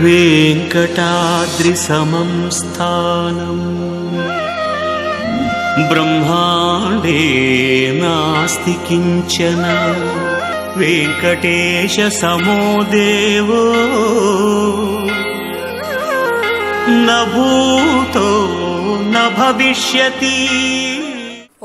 वेङ्कटाद्रिसमं स्थानम् ब्रह्माण्डे नास्ति किञ्चन वेङ्कटेशसमो देवो न भूतो न भविष्यति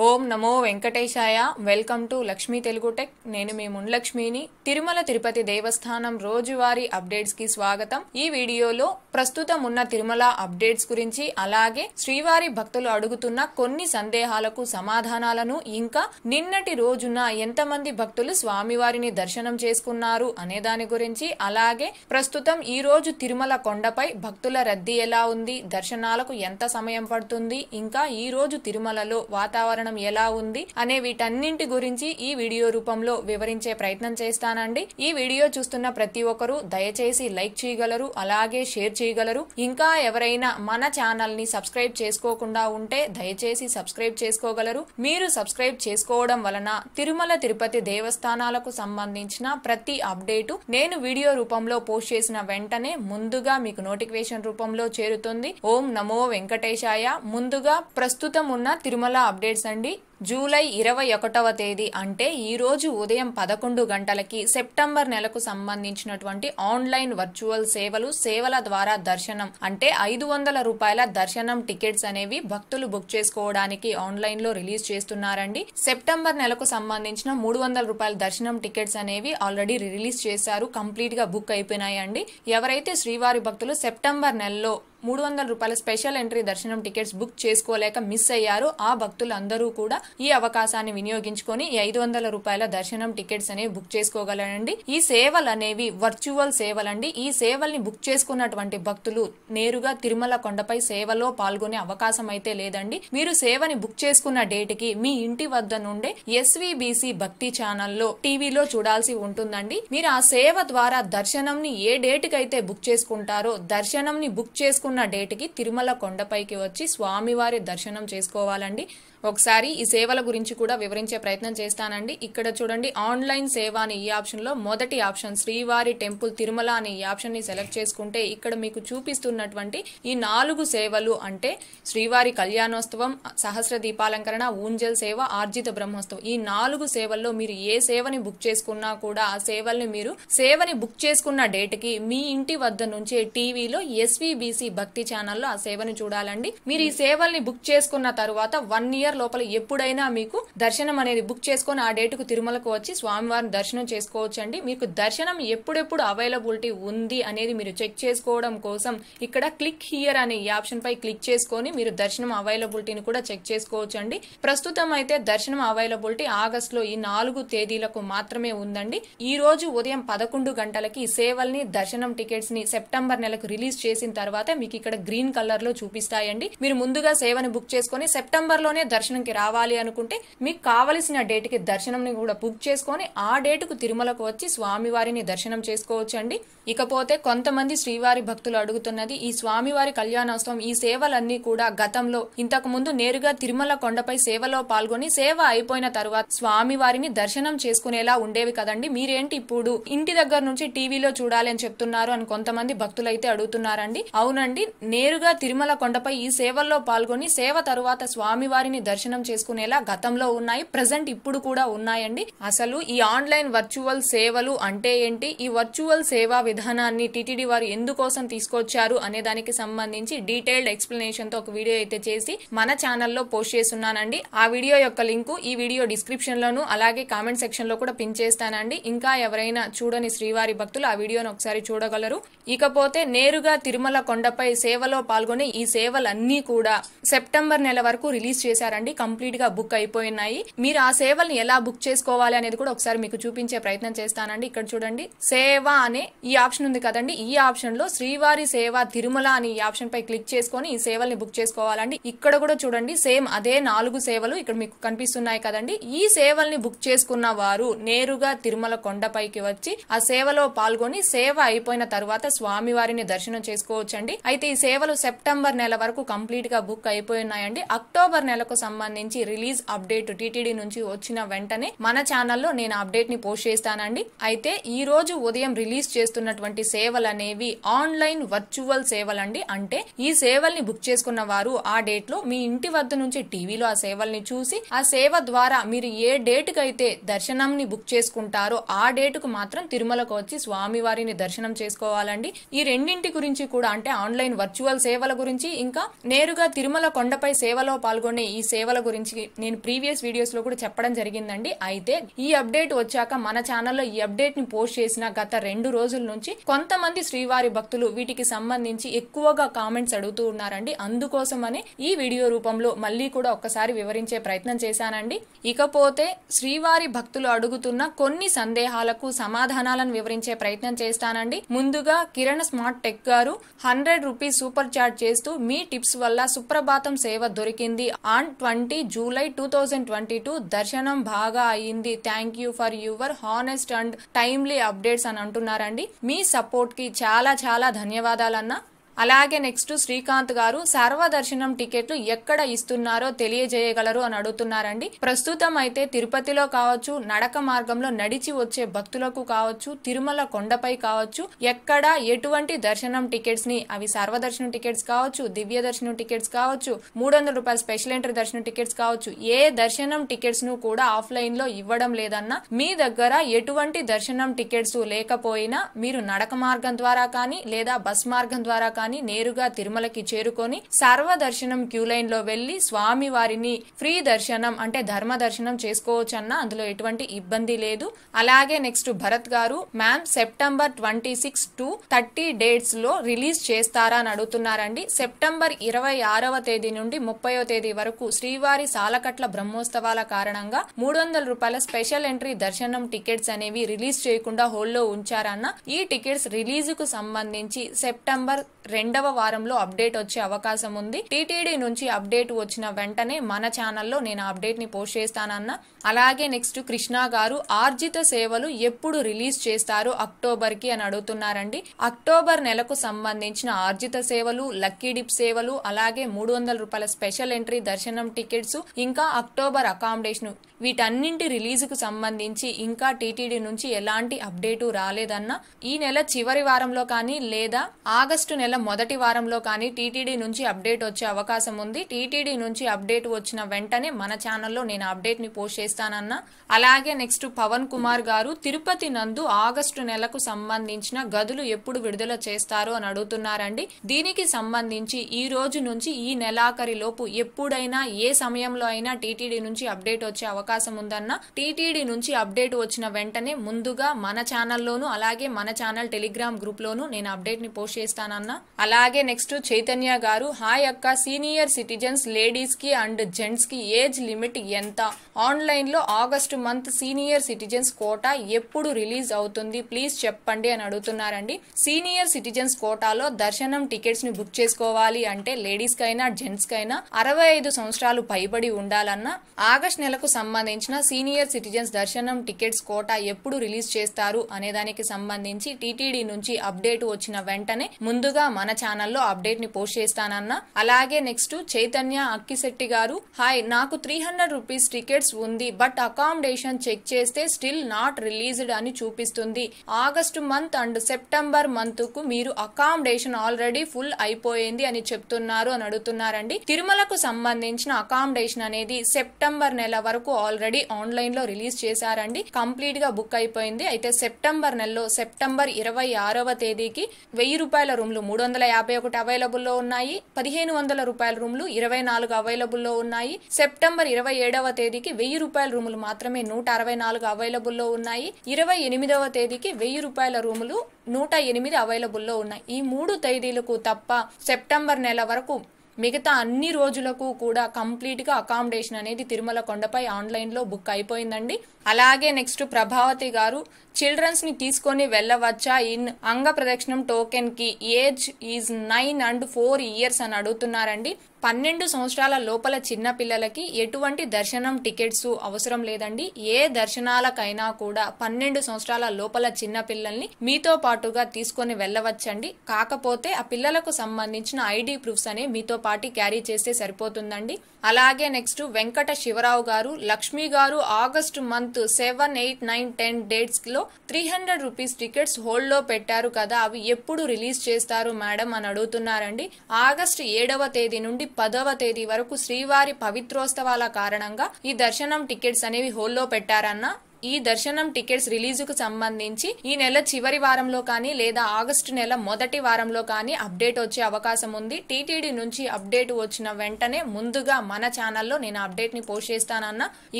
ఓం నమో వెంకటేశాయ welcome to Lakshmi Telugu tech నేను మీ మున్లక్ష్మిని తిరుమల తిరుపతి దేవస్థానం రోజువారీ అప్డేట్స్ కి స్వాగతం ఈ వీడియోలో ప్రస్తుతం ఉన్న తిరుమల అప్డేట్స్ గురించి అలాగే శ్రీవారి భక్తులు అడుగుతున్న కొన్ని సందేహాలకు సమాధానాలను ఇంకా నిన్నటి రోజున ఎంతమంది భక్తులు స్వామివారిని దర్శనం చేసుకున్నారు అనే దాని గురించి అలాగే ప్రస్తుతం ఈ రోజు తిరుమల కొండపై భక్తుల రద్దీ ఎలా ఉంది దర్శనాలకు ఎంత సమయం పడుతుంది ఇంకా ఈ రోజు తిరుమలలో వాతావరణం విధానం ఎలా ఉంది అనే వీటన్నింటి గురించి ఈ వీడియో రూపంలో వివరించే ప్రయత్నం చేస్తానండి ఈ వీడియో చూస్తున్న ప్రతి ఒక్కరూ దయచేసి లైక్ చేయగలరు అలాగే షేర్ చేయగలరు ఇంకా ఎవరైనా మన ఛానల్ ని సబ్స్క్రైబ్ చేసుకోకుండా ఉంటే దయచేసి సబ్స్క్రైబ్ చేసుకోగలరు మీరు సబ్స్క్రైబ్ చేసుకోవడం వలన తిరుమల తిరుపతి దేవస్థానాలకు సంబంధించిన ప్రతి అప్డేటు నేను వీడియో రూపంలో పోస్ట్ చేసిన వెంటనే ముందుగా మీకు నోటిఫికేషన్ రూపంలో చేరుతుంది ఓం నమో వెంకటేశాయ ముందుగా ప్రస్తుతం ఉన్న తిరుమల అప్డేట్స్ అండి జూలై ఇరవై ఒకటవ తేదీ అంటే ఈరోజు ఉదయం పదకొండు గంటలకి సెప్టెంబర్ నెలకు సంబంధించినటువంటి ఆన్లైన్ వర్చువల్ సేవలు సేవల ద్వారా దర్శనం అంటే ఐదు వందల రూపాయల దర్శనం టికెట్స్ అనేవి భక్తులు బుక్ చేసుకోవడానికి ఆన్లైన్ లో రిలీజ్ చేస్తున్నారండి సెప్టెంబర్ నెలకు సంబంధించిన మూడు వందల రూపాయల దర్శనం టికెట్స్ అనేవి ఆల్రెడీ రిలీజ్ చేశారు కంప్లీట్ గా బుక్ అయిపోయినాయండి ఎవరైతే శ్రీవారి భక్తులు సెప్టెంబర్ నెలలో మూడు వందల రూపాయల స్పెషల్ ఎంట్రీ దర్శనం టికెట్స్ బుక్ చేసుకోలేక మిస్ అయ్యారు ఆ భక్తులందరూ కూడా ఈ అవకాశాన్ని వినియోగించుకొని ఐదు వందల రూపాయల దర్శనం టికెట్స్ అనేవి బుక్ చేసుకోగలండి ఈ సేవలు అనేవి వర్చువల్ సేవలండి ఈ సేవల్ని బుక్ చేసుకున్నటువంటి భక్తులు నేరుగా తిరుమల కొండపై సేవలో పాల్గొనే అవకాశం అయితే లేదండి మీరు సేవని బుక్ చేసుకున్న డేట్కి మీ ఇంటి వద్ద నుండే ఎస్వీబీసీ భక్తి ఛానల్లో టీవీలో చూడాల్సి ఉంటుందండి మీరు ఆ సేవ ద్వారా దర్శనంని ఏ డేట్కి అయితే బుక్ చేసుకుంటారో దర్శనంని బుక్ చేసుకున్న డేట్కి తిరుమల కొండపైకి వచ్చి స్వామివారి దర్శనం చేసుకోవాలండి ఒకసారి ఈ సేవల గురించి కూడా వివరించే ప్రయత్నం చేస్తానండి ఇక్కడ చూడండి ఆన్లైన్ సేవ అనే ఈ ఆప్షన్లో మొదటి ఆప్షన్ శ్రీవారి టెంపుల్ తిరుమల అనే ఈ ఆప్షన్ని సెలెక్ట్ చేసుకుంటే ఇక్కడ మీకు చూపిస్తున్నటువంటి ఈ నాలుగు సేవలు అంటే శ్రీవారి కళ్యాణోత్సవం సహస్ర దీపాలంకరణ ఊంజల్ సేవ ఆర్జిత బ్రహ్మోత్సవం ఈ నాలుగు సేవల్లో మీరు ఏ సేవని బుక్ చేసుకున్నా కూడా ఆ సేవల్ని మీరు సేవని బుక్ చేసుకున్న డేట్కి మీ ఇంటి వద్ద నుంచే టీవీలో ఎస్వీబీసీ భక్తి ఛానల్లో ఆ సేవని చూడాలండి మీరు ఈ సేవల్ని బుక్ చేసుకున్న తర్వాత వన్ ఇయర్ కేసీఆర్ లోపల ఎప్పుడైనా మీకు దర్శనం అనేది బుక్ చేసుకొని ఆ డేట్ కు తిరుమలకు వచ్చి స్వామివారిని దర్శనం చేసుకోవచ్చు అండి మీకు దర్శనం ఎప్పుడెప్పుడు అవైలబిలిటీ ఉంది అనేది మీరు చెక్ చేసుకోవడం కోసం ఇక్కడ క్లిక్ హియర్ అనే ఆప్షన్ పై క్లిక్ చేసుకొని మీరు దర్శనం అవైలబిలిటీని కూడా చెక్ చేసుకోవచ్చు అండి ప్రస్తుతం అయితే దర్శనం అవైలబిలిటీ ఆగస్ట్ లో ఈ నాలుగు తేదీలకు మాత్రమే ఉందండి ఈ రోజు ఉదయం పదకొండు గంటలకి సేవల్ని దర్శనం టికెట్స్ ని సెప్టెంబర్ నెలకు రిలీజ్ చేసిన తర్వాత మీకు ఇక్కడ గ్రీన్ కలర్ లో చూపిస్తాయండి మీరు ముందుగా సేవని బుక్ చేసుకొని సెప్టెంబర్ లోనే దర్శనంకి రావాలి అనుకుంటే మీకు కావలసిన డేట్ దర్శనం దర్శనంని కూడా బుక్ చేసుకొని ఆ డేట్ కు తిరుమలకు వచ్చి స్వామివారిని దర్శనం చేసుకోవచ్చు అండి ఇకపోతే కొంతమంది శ్రీవారి భక్తులు అడుగుతున్నది ఈ స్వామివారి కళ్యాణోత్సవం ఈ సేవలన్నీ కూడా గతంలో ఇంతకు ముందు నేరుగా తిరుమల కొండపై సేవలో పాల్గొని సేవ అయిపోయిన తర్వాత స్వామివారిని దర్శనం చేసుకునేలా ఉండేవి కదండి మీరేంటి ఇప్పుడు ఇంటి దగ్గర నుంచి టీవీలో చూడాలి అని చెప్తున్నారు అని కొంతమంది భక్తులైతే అడుగుతున్నారండి అవునండి నేరుగా తిరుమల కొండపై ఈ సేవల్లో పాల్గొని సేవ తరువాత స్వామివారిని దర్శనం చేసుకునేలా గతంలో ఉన్నాయి ప్రజెంట్ ఇప్పుడు కూడా ఉన్నాయండి అసలు ఈ ఆన్లైన్ వర్చువల్ సేవలు అంటే ఏంటి ఈ వర్చువల్ సేవా విధానాన్ని టీటీడీ వారు ఎందుకోసం తీసుకొచ్చారు అనే దానికి సంబంధించి డీటెయిల్డ్ ఎక్స్ప్లెనేషన్ తో ఒక వీడియో అయితే చేసి మన ఛానల్లో పోస్ట్ చేస్తున్నానండి ఆ వీడియో యొక్క లింకు ఈ వీడియో డిస్క్రిప్షన్ లోను అలాగే కామెంట్ సెక్షన్ లో కూడా పిన్ చేస్తానండి ఇంకా ఎవరైనా చూడని శ్రీవారి భక్తులు ఆ వీడియోను ఒకసారి చూడగలరు ఇకపోతే నేరుగా తిరుమల కొండపై సేవలో పాల్గొనే ఈ సేవలన్నీ కూడా సెప్టెంబర్ నెల వరకు రిలీజ్ చేశారండి అండి కంప్లీట్ గా బుక్ అయిపోయినాయి మీరు ఆ సేవల్ని ఎలా బుక్ చేసుకోవాలి అనేది కూడా ఒకసారి మీకు చూపించే ప్రయత్నం చేస్తానండి ఇక్కడ చూడండి సేవ అనే ఈ ఆప్షన్ ఉంది కదండి ఈ ఆప్షన్ లో శ్రీవారి సేవ తిరుమల అని ఈ ఆప్షన్ పై క్లిక్ చేసుకుని ఈ సేవల్ని బుక్ చేసుకోవాలండి ఇక్కడ కూడా చూడండి సేమ్ అదే నాలుగు సేవలు ఇక్కడ మీకు కనిపిస్తున్నాయి కదండి ఈ సేవల్ని బుక్ చేసుకున్న వారు నేరుగా తిరుమల కొండపైకి వచ్చి ఆ సేవలో పాల్గొని సేవ అయిపోయిన తర్వాత స్వామివారిని దర్శనం చేసుకోవచ్చండి అయితే ఈ సేవలు సెప్టెంబర్ నెల వరకు కంప్లీట్ గా బుక్ అయిపోయినాయండి అక్టోబర్ నెలకు సంబంధించి రిలీజ్ అప్డేట్ టీటీడీ నుంచి వచ్చిన వెంటనే మన ఛానల్లో నేను అప్డేట్ ని పోస్ట్ చేస్తానండి అయితే ఈ రోజు ఉదయం రిలీజ్ చేస్తున్నటువంటి సేవలు అనేవి ఆన్లైన్ వర్చువల్ సేవలండి అంటే ఈ సేవల్ని బుక్ చేసుకున్న వారు ఆ డేట్ లో మీ ఇంటి వద్ద నుంచి టీవీలో ఆ సేవల్ని చూసి ఆ సేవ ద్వారా మీరు ఏ డేట్ కైతే దర్శనం ని బుక్ చేసుకుంటారో ఆ డేట్ కు మాత్రం తిరుమలకు వచ్చి స్వామివారిని దర్శనం చేసుకోవాలండి ఈ రెండింటి గురించి కూడా అంటే ఆన్లైన్ వర్చువల్ సేవల గురించి ఇంకా నేరుగా తిరుమల కొండపై సేవలో పాల్గొనే ఈ సేవల గురించి నేను ప్రీవియస్ వీడియోస్లో కూడా చెప్పడం జరిగిందండి అయితే ఈ అప్డేట్ వచ్చాక మన ఛానల్లో ఈ అప్డేట్ని పోస్ట్ చేసిన గత రెండు రోజుల నుంచి కొంతమంది శ్రీవారి భక్తులు వీటికి సంబంధించి ఎక్కువగా కామెంట్స్ అడుగుతూ ఉన్నారండి అందుకోసమని ఈ వీడియో రూపంలో మళ్ళీ కూడా ఒక్కసారి వివరించే ప్రయత్నం చేశానండి ఇకపోతే శ్రీవారి భక్తులు అడుగుతున్న కొన్ని సందేహాలకు సమాధానాలను వివరించే ప్రయత్నం చేస్తానండి ముందుగా కిరణ్ స్మార్ట్ టెక్ గారు హండ్రెడ్ రూపీస్ సూపర్ చాట్ చేస్తూ మీ టిప్స్ వల్ల సుప్రభాతం సేవ దొరికింది and twenty July two thousand twenty two దర్శనం బాగా అయింది thank you for your honest and timely updates అని అంటున్నారండి మీ సపోర్ట్ కి చాలా చాలా ధన్యవాదాలన్నా అలాగే నెక్స్ట్ శ్రీకాంత్ గారు సర్వదర్శనం టికెట్లు ఎక్కడ ఇస్తున్నారో తెలియజేయగలరు అని అడుగుతున్నారండి ప్రస్తుతం అయితే తిరుపతిలో కావచ్చు నడక మార్గంలో నడిచి వచ్చే భక్తులకు కావచ్చు తిరుమల కొండపై కావచ్చు ఎక్కడ ఎటువంటి దర్శనం టికెట్స్ ని అవి సర్వదర్శనం టికెట్స్ కావచ్చు దివ్య దర్శనం టికెట్స్ కావచ్చు మూడు వందల రూపాయల స్పెషల్ ఎంట్రీ దర్శనం టికెట్స్ కావచ్చు ఏ దర్శనం టికెట్స్ ను కూడా ఆఫ్లైన్ లో ఇవ్వడం లేదన్న మీ దగ్గర ఎటువంటి దర్శనం టికెట్స్ లేకపోయినా మీరు నడక మార్గం ద్వారా కానీ లేదా బస్ మార్గం ద్వారా కానీ అని నేరుగా తిరుమలకి చేరుకొని సర్వదర్శనం క్యూలైన్ లో వెళ్లి స్వామి వారిని ఫ్రీ దర్శనం అంటే ధర్మ దర్శనం చేసుకోవచ్చన్న అందులో ఎటువంటి ఇబ్బంది లేదు అలాగే నెక్స్ట్ భరత్ గారు ma'am September twenty six to thirty dates లో రిలీజ్ చేస్తారా అని అడుగుతున్నారండి సెప్టెంబర్ ఇరవై ఆరవ తేదీ నుండి ముప్పయో తేదీ వరకు శ్రీవారి సాలకట్ల బ్రహ్మోత్సవాల కారణంగా మూడు వందల రూపాయల స్పెషల్ ఎంట్రీ దర్శనం టికెట్స్ అనేవి రిలీజ్ చేయకుండా హోల్లో ఉంచారన్న ఈ టికెట్స్ రిలీజ్ కు సంబంధించి సెప్టెంబర్ రెండవ వారంలో అప్డేట్ వచ్చే అవకాశం ఉంది టీటీడీ నుంచి అప్డేట్ వచ్చిన వెంటనే మన ఛానల్లో నేను అప్డేట్ ని పోస్ట్ చేస్తానన్న అలాగే నెక్స్ట్ కృష్ణ గారు ఆర్జిత సేవలు ఎప్పుడు రిలీజ్ చేస్తారు అక్టోబర్ కి అని అడుగుతున్నారండి అక్టోబర్ నెలకు సంబంధించిన ఆర్జిత సేవలు లక్కీ డిప్ సేవలు అలాగే మూడు వందల రూపాయల స్పెషల్ ఎంట్రీ దర్శనం టికెట్స్ ఇంకా అక్టోబర్ అకామిడేషన్ వీటన్నింటి రిలీజ్కు సంబంధించి ఇంకా టీటీడీ నుంచి ఎలాంటి అప్డేటు రాలేదన్న ఈ నెల చివరి వారంలో కానీ లేదా ఆగస్టు నెల మొదటి వారంలో కానీ టీటీడీ నుంచి అప్డేట్ వచ్చే అవకాశం ఉంది టీటీడీ నుంచి అప్డేట్ వచ్చిన వెంటనే మన ఛానల్లో నేను అప్డేట్ని పోస్ట్ చేస్తానన్న అలాగే నెక్స్ట్ పవన్ కుమార్ గారు తిరుపతి నందు ఆగస్టు నెలకు సంబంధించిన గదులు ఎప్పుడు విడుదల చేస్తారో అని అడుగుతున్నారండి దీనికి సంబంధించి ఈ రోజు నుంచి ఈ నెలాఖరి లోపు ఎప్పుడైనా ఏ సమయంలో అయినా టీటీడీ నుంచి అప్డేట్ వచ్చే అవకాశం అవకాశం ఉందన్న టీటీడీ నుంచి అప్డేట్ వచ్చిన వెంటనే ముందుగా మన ఛానల్లోను అలాగే మన ఛానల్ టెలిగ్రామ్ లోను నేను అప్డేట్ ని పోస్ట్ చేస్తానన్న అలాగే నెక్స్ట్ చైతన్య గారు హాయ్ అక్క సీనియర్ సిటిజన్స్ లేడీస్ కి అండ్ జెంట్స్ కి ఏజ్ లిమిట్ ఎంత ఆన్లైన్ లో August month senior citizens quota ఎప్పుడు రిలీజ్ అవుతుంది ప్లీజ్ చెప్పండి అని అడుగుతున్నారండి సీనియర్ సిటిజన్స్ కోటాలో దర్శనం టికెట్స్ ని బుక్ చేసుకోవాలి అంటే లేడీస్ కైనా జెంట్స్ కైనా అరవై ఐదు సంవత్సరాలు పైబడి ఉండాలన్నా ఆగస్ట్ నెలకు సంబంధించి సంబంధించిన సీనియర్ సిటిజన్స్ దర్శనం టికెట్స్ కోటా ఎప్పుడు రిలీజ్ చేస్తారు అనే దానికి సంబంధించి టీటీడీ నుంచి అప్డేట్ వచ్చిన వెంటనే ముందుగా మన ఛానల్లో అప్డేట్ ని పోస్ట్ చేస్తానన్న అలాగే నెక్స్ట్ చైతన్య అక్కిశెట్టి గారు హాయ్ నాకు త్రీ హండ్రెడ్ రూపీస్ టికెట్స్ ఉంది బట్ అకామిడేషన్ చెక్ చేస్తే స్టిల్ నాట్ రిలీజ్డ్ అని చూపిస్తుంది August month and September month కు మీరు అకామిడేషన్ ఆల్రెడీ ఫుల్ అయిపోయింది అని చెప్తున్నారు అని అడుగుతున్నారండి తిరుమలకు సంబంధించిన అకామిడేషన్ అనేది సెప్టెంబర్ నెల వరకు ఆల్రెడీ ఆన్లైన్లో రిలీజ్ చేశారండి కంప్లీట్గా బుక్ అయిపోయింది అయితే సెప్టెంబర్ నెలలో సెప్టెంబర్ ఇరవై ఆరవ తేదీకి వెయ్యి రూపాయల రూమ్లు మూడు వందల యాభై ఒకటి అవైలబుల్లో ఉన్నాయి పదిహేను వందల రూపాయల రూమ్లు ఇరవై నాలుగు అవైలబుల్లో ఉన్నాయి సెప్టెంబర్ ఇరవై ఏడవ తేదీకి వెయ్యి రూపాయల రూములు మాత్రమే నూట అరవై నాలుగు అవైలబుల్లో ఉన్నాయి ఇరవై ఎనిమిదవ తేదీకి వెయ్యి రూపాయల రూములు నూట ఎనిమిది అవైలబుల్లో ఉన్నాయి ఈ మూడు తేదీలకు తప్ప సెప్టెంబర్ నెల వరకు మిగతా అన్ని రోజులకు కూడా కంప్లీట్గా అకామిడేషన్ అనేది తిరుమల కొండపై ఆన్లైన్లో బుక్ అయిపోయిందండి అలాగే నెక్స్ట్ ప్రభావతి గారు చిల్డ్రన్స్ని తీసుకొని వెళ్ళవచ్చా ఇన్ అంగ ప్రదక్షిణం టోకెన్కి age is nine and four years అని అడుగుతున్నారండి పన్నెండు సంవత్సరాల లోపల చిన్న పిల్లలకి ఎటువంటి దర్శనం టికెట్స్ అవసరం లేదండి ఏ దర్శనాలకైనా కూడా పన్నెండు సంవత్సరాల లోపల చిన్న పిల్లల్ని మీతో పాటుగా తీసుకొని వెళ్ళవచ్చండి కాకపోతే ఆ పిల్లలకు సంబంధించిన ఐడి ప్రూఫ్స్ అనే మీతో పాటు క్యారీ చేస్తే సరిపోతుందండి అలాగే నెక్స్ట్ వెంకట శివరావు గారు లక్ష్మి గారు August month seven eight nine ten dates లో three hundred rupees tickets hold లో పెట్టారు కదా అవి ఎప్పుడు రిలీజ్ చేస్తారు మేడం అని అడుగుతున్నారండి ఆగస్టు ఏడవ తేదీ నుండి పదవ తేదీ వరకు శ్రీవారి పవిత్రోత్సవాల కారణంగా ఈ దర్శనం టికెట్స్ అనేవి హోల్లో పెట్టారన్న ఈ దర్శనం టికెట్స్ రిలీజుకు సంబంధించి ఈ నెల చివరి వారంలో కానీ లేదా ఆగస్టు నెల మొదటి వారంలో కానీ అప్డేట్ వచ్చే అవకాశం ఉంది టీటీడీ నుంచి అప్డేట్ వచ్చిన వెంటనే ముందుగా మన ఛానల్లో నేను అప్డేట్ ని పోస్ట్ చేస్తానన్న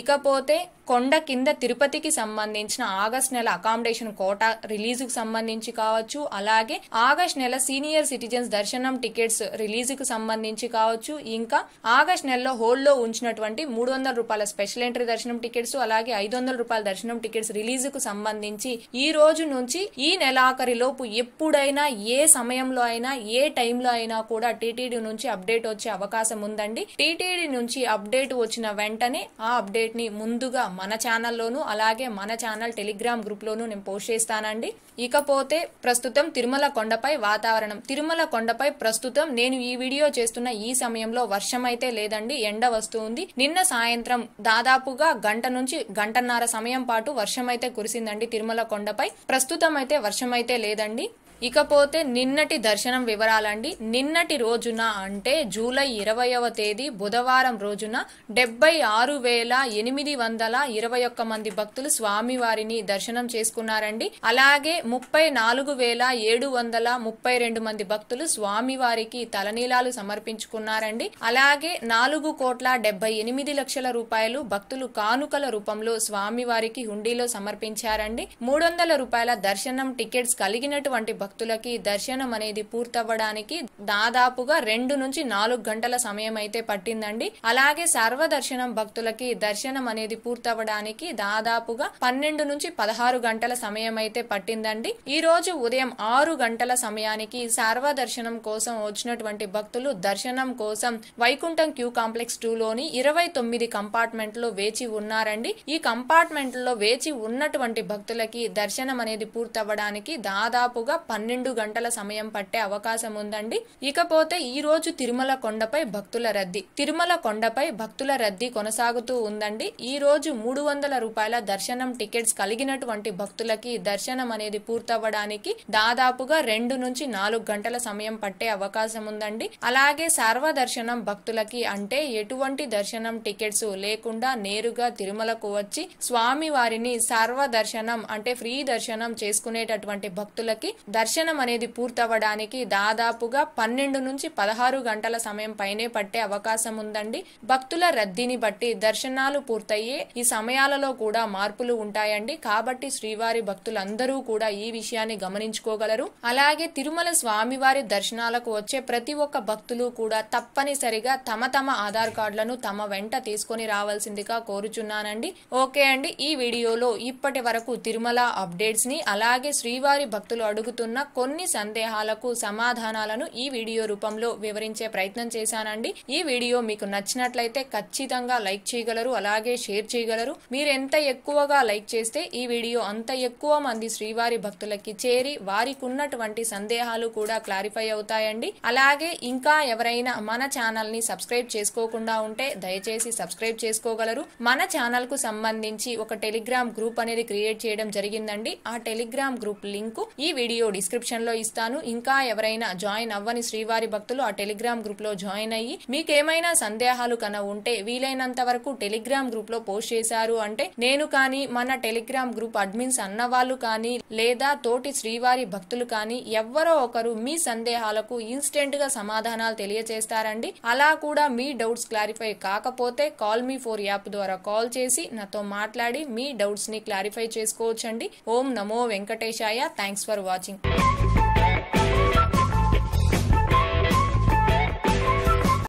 ఇకపోతే కొండ కింద తిరుపతికి సంబంధించిన ఆగస్ట్ నెల అకామిడేషన్ కోటా రిలీజుకు సంబంధించి కావచ్చు అలాగే ఆగస్ట్ నెల సీనియర్ సిటిజన్స్ దర్శనం టికెట్స్ రిలీజుకు సంబంధించి కావచ్చు ఇంకా ఆగస్ట్ నెలలో హోల్డ్లో ఉంచినటువంటి మూడు వందల రూపాయల స్పెషల్ ఎంట్రీ దర్శనం టికెట్స్ అలాగే ఐదు వందల రూపాయల దర్శనం టికెట్స్ రిలీజ్ కు సంబంధించి ఈ రోజు నుంచి ఈ నెలాఖరిలోపు ఎప్పుడైనా ఏ సమయంలో అయినా ఏ టైంలో అయినా కూడా టీటీడీ నుంచి అప్డేట్ వచ్చే అవకాశం ఉందండి టీటీడీ నుంచి అప్డేట్ వచ్చిన వెంటనే ఆ అప్డేట్ ని ముందుగా మన ఛానల్లోను అలాగే మన ఛానల్ టెలిగ్రామ్ గ్రూప్ లోను నేను పోస్ట్ చేస్తానండి ఇకపోతే ప్రస్తుతం తిరుమల కొండపై వాతావరణం తిరుమల కొండపై ప్రస్తుతం నేను ఈ వీడియో చేస్తున్న ఈ సమయంలో వర్షం అయితే లేదండి ఎండ వస్తుంది నిన్న సాయంత్రం దాదాపుగా గంట నుంచి గంటన్నర సమయం పాటు వర్షం అయితే కురిసిందండి తిరుమల కొండపై ప్రస్తుతం అయితే వర్షం అయితే లేదండి ఇకపోతే నిన్నటి దర్శనం వివరాలండి నిన్నటి రోజున అంటే జూలై ఇరవైవ తేదీ బుధవారం రోజున డెబ్బై ఆరు వేల ఎనిమిది వందల ఇరవై ఒక్క మంది భక్తులు స్వామివారిని దర్శనం చేసుకున్నారండి అలాగే ముప్పై నాలుగు వేల ఏడు వందల ముప్పై రెండు మంది భక్తులు స్వామివారికి తలనీలాలు సమర్పించుకున్నారండి అలాగే నాలుగు కోట్ల డెబ్బై ఎనిమిది లక్షల రూపాయలు భక్తులు కానుకల రూపంలో స్వామివారికి హుండీలో సమర్పించారండి మూడు వందల రూపాయల దర్శనం టికెట్స్ కలిగినటువంటి భక్తులు భక్తులకి దర్శనం అనేది పూర్తవ్వడానికి దాదాపుగా రెండు నుంచి నాలుగు గంటల సమయం అయితే పట్టిందండి అలాగే సర్వదర్శనం భక్తులకి దర్శనం అనేది పూర్తవ్వడానికి దాదాపుగా పన్నెండు నుంచి పదహారు గంటల సమయం అయితే పట్టిందండి ఈ రోజు ఉదయం ఆరు గంటల సమయానికి సర్వదర్శనం కోసం వచ్చినటువంటి భక్తులు దర్శనం కోసం వైకుంఠం క్యూ కాంప్లెక్స్ టూ లోని ఇరవై తొమ్మిది కంపార్ట్మెంట్ లో వేచి ఉన్నారండి ఈ కంపార్ట్మెంట్ లో వేచి ఉన్నటువంటి భక్తులకి దర్శనం అనేది పూర్తవ్వడానికి దాదాపుగా పన్నెండు గంటల సమయం పట్టే అవకాశం ఉందండి ఇకపోతే ఈ రోజు తిరుమల కొండపై భక్తుల రద్దీ తిరుమల కొండపై భక్తుల రద్దీ కొనసాగుతూ ఉందండి ఈ రోజు మూడు వందల రూపాయల దర్శనం టికెట్స్ కలిగినటువంటి భక్తులకి దర్శనం అనేది పూర్తవ్వడానికి దాదాపుగా రెండు నుంచి నాలుగు గంటల సమయం పట్టే అవకాశం ఉందండి అలాగే సర్వదర్శనం భక్తులకి అంటే ఎటువంటి దర్శనం టికెట్స్ లేకుండా నేరుగా తిరుమలకు వచ్చి స్వామి వారిని సర్వదర్శనం అంటే ఫ్రీ దర్శనం చేసుకునేటటువంటి భక్తులకి దర్శనం దర్శనం అనేది పూర్తవ్వడానికి దాదాపుగా పన్నెండు నుంచి పదహారు గంటల సమయం పైనే పట్టే అవకాశం ఉందండి భక్తుల రద్దీని బట్టి దర్శనాలు పూర్తయ్యే ఈ సమయాలలో కూడా మార్పులు ఉంటాయండి కాబట్టి శ్రీవారి భక్తులందరూ కూడా ఈ విషయాన్ని గమనించుకోగలరు అలాగే తిరుమల స్వామివారి దర్శనాలకు వచ్చే ప్రతి ఒక్క భక్తులు కూడా తప్పనిసరిగా తమ తమ ఆధార్ కార్డులను తమ వెంట తీసుకొని రావాల్సిందిగా కోరుచున్నానండి ఓకే అండి ఈ వీడియోలో ఇప్పటి వరకు తిరుమల అప్డేట్స్ ని అలాగే శ్రీవారి భక్తులు అడుగుతున్న ఉన్న కొన్ని సందేహాలకు సమాధానాలను ఈ వీడియో రూపంలో వివరించే ప్రయత్నం చేశానండి ఈ వీడియో మీకు నచ్చినట్లయితే ఖచ్చితంగా లైక్ చేయగలరు అలాగే షేర్ చేయగలరు మీరు ఎంత ఎక్కువగా లైక్ చేస్తే ఈ వీడియో అంత ఎక్కువ మంది శ్రీవారి భక్తులకి చేరి వారికి ఉన్నటువంటి సందేహాలు కూడా క్లారిఫై అవుతాయండి అలాగే ఇంకా ఎవరైనా మన ఛానల్ ని సబ్స్క్రైబ్ చేసుకోకుండా ఉంటే దయచేసి సబ్స్క్రైబ్ చేసుకోగలరు మన ఛానల్ కు సంబంధించి ఒక టెలిగ్రామ్ గ్రూప్ అనేది క్రియేట్ చేయడం జరిగిందండి ఆ టెలిగ్రామ్ గ్రూప్ లింక్ ఈ వీడియో డిస్క్రిప్షన్లో ఇస్తాను ఇంకా ఎవరైనా జాయిన్ అవ్వని శ్రీవారి భక్తులు ఆ టెలిగ్రామ్ గ్రూప్లో జాయిన్ అయ్యి మీకేమైనా సందేహాలు కన ఉంటే వీలైనంత వరకు టెలిగ్రామ్ గ్రూప్లో పోస్ట్ చేశారు అంటే నేను కానీ మన టెలిగ్రామ్ గ్రూప్ అడ్మిన్స్ అన్నవాళ్ళు కానీ లేదా తోటి శ్రీవారి భక్తులు కానీ ఎవ్వరో ఒకరు మీ సందేహాలకు ఇన్స్టెంట్గా సమాధానాలు తెలియజేస్తారండి అలా కూడా మీ డౌట్స్ క్లారిఫై కాకపోతే కాల్ మీ ఫోర్ యాప్ ద్వారా కాల్ చేసి నాతో మాట్లాడి మీ డౌట్స్ని క్లారిఫై చేసుకోవచ్చండి ఓం నమో వెంకటేశాయ థ్యాంక్స్ ఫర్ వాచింగ్ you.